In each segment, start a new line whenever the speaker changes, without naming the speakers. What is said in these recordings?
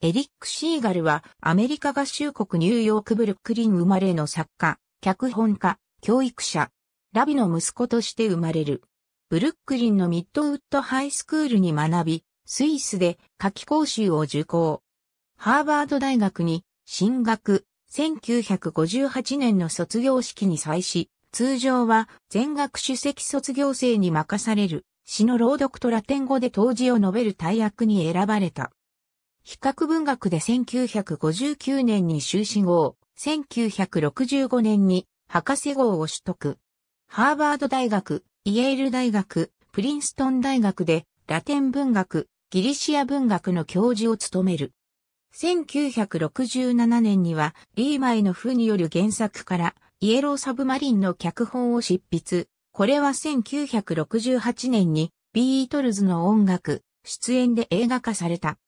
エリック・シーガルはアメリカ合衆国ニューヨークブルックリン生まれの作家、脚本家、教育者、ラビの息子として生まれる。ブルックリンのミッドウッドハイスクールに学び、スイスで夏季講習を受講。ハーバード大学に進学、1958年の卒業式に際し、通常は全学主席卒業生に任される詩の朗読とラテン語で当時を述べる大役に選ばれた。比較文学で1959年に修士号、1965年に博士号を取得。ハーバード大学、イェール大学、プリンストン大学でラテン文学、ギリシア文学の教授を務める。1967年にはリーマイの風による原作からイエローサブマリンの脚本を執筆。これは1968年にビートルズの音楽、出演で映画化された。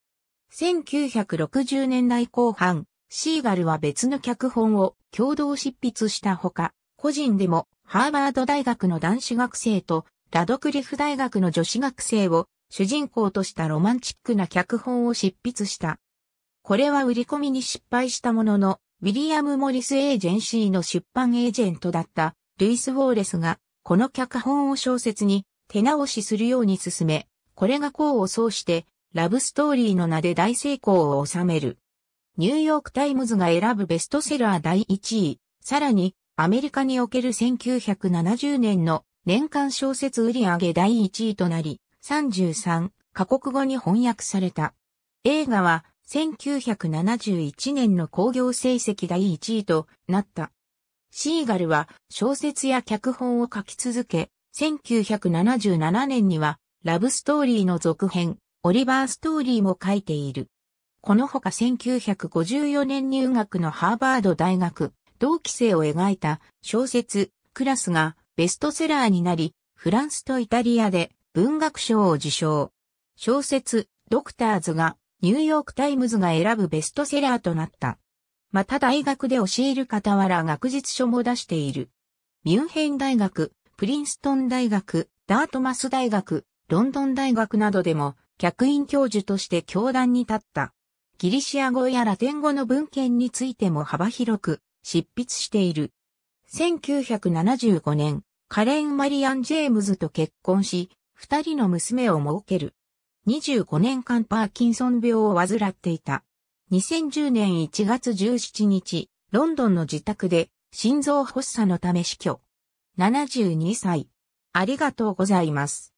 1960年代後半、シーガルは別の脚本を共同執筆したほか、個人でもハーバード大学の男子学生とラドクリフ大学の女子学生を主人公としたロマンチックな脚本を執筆した。これは売り込みに失敗したものの、ウィリアム・モリス・エージェンシーの出版エージェントだったルイス・ウォーレスが、この脚本を小説に手直しするように進め、これが功を奏してラブストーリーの名で大成功を収める。ニューヨークタイムズが選ぶベストセラー第1位、さらに、アメリカにおける1970年の年間小説売上げ第1位となり、33カ国語に翻訳された。映画は、1971年の興行成績第1位となった。シーガルは小説や脚本を書き続け、1977年にはラブストーリーの続編、オリバー・ストーリーも書いている。このほか1954年入学のハーバード大学、同期生を描いた小説、クラスがベストセラーになり、フランスとイタリアで文学賞を受賞。小説、ドクターズがニューヨークタイムズが選ぶベストセラーとなった。また大学で教える傍ら学術書も出している。ミュンヘン大学、プリンストン大学、ダートマス大学、ロンドン大学などでも客員教授として教壇に立った。ギリシア語やラテン語の文献についても幅広く執筆している。1975年、カレン・マリアン・ジェームズと結婚し、二人の娘を設ける。25年間パーキンソン病を患っていた。2010年1月17日、ロンドンの自宅で心臓発作のため死去。72歳。ありがとうございます。